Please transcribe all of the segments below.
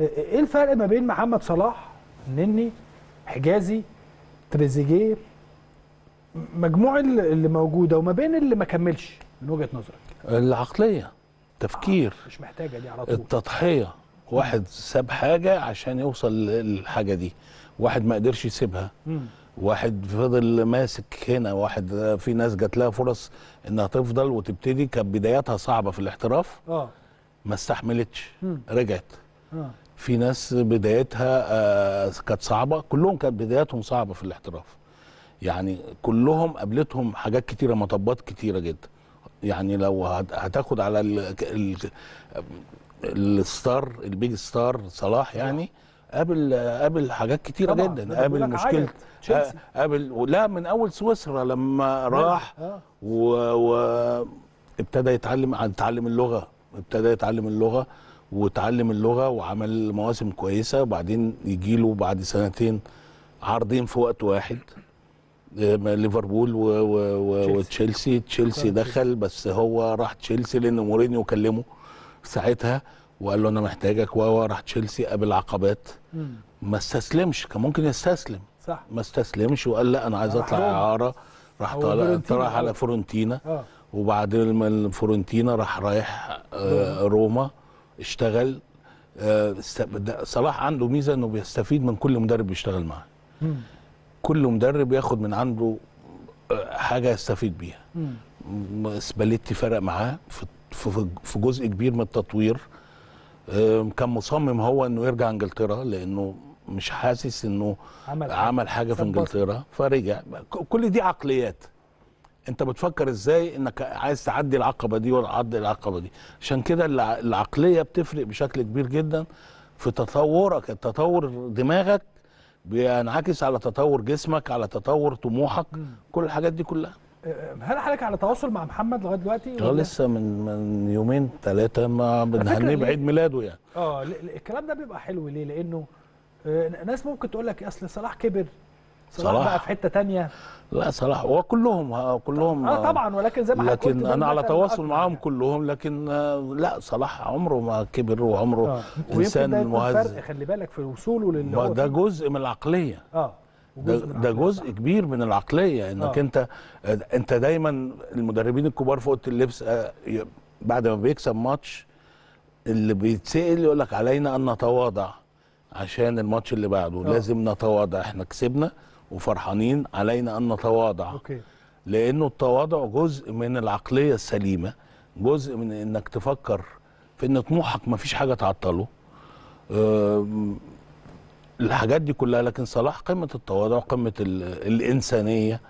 ايه الفرق ما بين محمد صلاح نني حجازي تريزيجيه مجموع اللي موجوده وما بين اللي ما كملش من وجهه نظرك العقليه تفكير آه مش محتاجه دي على طول التضحيه واحد ساب حاجه عشان يوصل للحاجه دي واحد ما قدرش يسيبها واحد فضل ماسك هنا واحد آه، في ناس جات لها فرص انها تفضل وتبتدي كانت بداياتها صعبه في الاحتراف اه ما استحملتش رجعت آه. في ناس بدايتها آه، كانت صعبه كلهم كانت بداياتهم صعبه في الاحتراف يعني كلهم قابلتهم حاجات كتيره مطبات كتيره جدا يعني لو هتاخد على ال... الستار البيج ستار صلاح يعني قابل قابل حاجات كتيره جدا قابل مشكله آه، قابل لا من اول سويسرا لما راح وابتدى آه. و... يتعلم اتعلم اللغه ابتدى يتعلم اللغه وتعلم اللغه وعمل مواسم كويسه وبعدين يجي له بعد سنتين عرضين في وقت واحد آه، ليفربول وتشيلسي تشيلسي دخل بس هو راح تشيلسي لان مورينيو كلمه ساعتها وقال له انا محتاجك وهو راح تشيلسي قابل عقبات ما استسلمش كان ممكن يستسلم صح ما استسلمش وقال لا انا عايز اطلع اعاره راح طالع راح على فورنتينا آه. وبعد ما فورنتينا راح رايح آه، روما اشتغل آه، صلاح عنده ميزه انه بيستفيد من كل مدرب بيشتغل معاه كل مدرب ياخد من عنده آه، حاجه يستفيد بيها سباليتي فرق معاه في جزء كبير من التطوير كان مصمم هو انه يرجع انجلترا لانه مش حاسس انه عمل, حاجه, عمل حاجه في انجلترا فرجع كل دي عقليات انت بتفكر ازاي انك عايز تعدي العقبه دي ولا تعدي العقبه دي عشان كده العقليه بتفرق بشكل كبير جدا في تطورك التطور دماغك بينعكس على تطور جسمك على تطور طموحك كل الحاجات دي كلها أه، أه، هل حضرتك على تواصل مع محمد لغايه دلوقتي؟ اه لسه من من يومين ثلاثه ما بنهنيه بعيد ميلاده يعني اه الكلام ده بيبقى حلو ليه؟ لانه أه، ناس ممكن تقول لك اصل صلاح كبر صلاح, بقى في حته تانية لا صلاح وكلهم آه، كلهم اه طبعا ولكن زي ما لكن انا على تواصل معاهم كلهم لكن آه، لا صلاح عمره ما كبر وعمره آه. انسان مهذب الفرق خلي بالك في وصوله للي ده جزء من العقليه اه ده, ده جزء صح. كبير من العقليه انك آه. انت آه، انت دايما المدربين الكبار في اوضه اللبس بعد ما بيكسب ماتش اللي بيتسال يقول لك علينا ان نتواضع عشان الماتش اللي بعده آه. لازم نتواضع احنا كسبنا وفرحانين علينا أن نتواضع أوكي. لأنه التواضع جزء من العقلية السليمة جزء من أنك تفكر في أن طموحك ما فيش حاجة تعطله الحاجات دي كلها لكن صلاح قمه التواضع قمه الانسانيه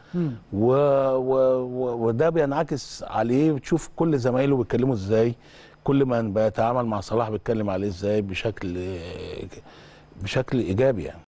و و و وده بينعكس عليه بتشوف كل زمايله بيتكلموا ازاي كل من بيتعامل مع صلاح بيتكلم عليه ازاي بشكل بشكل ايجابي يعني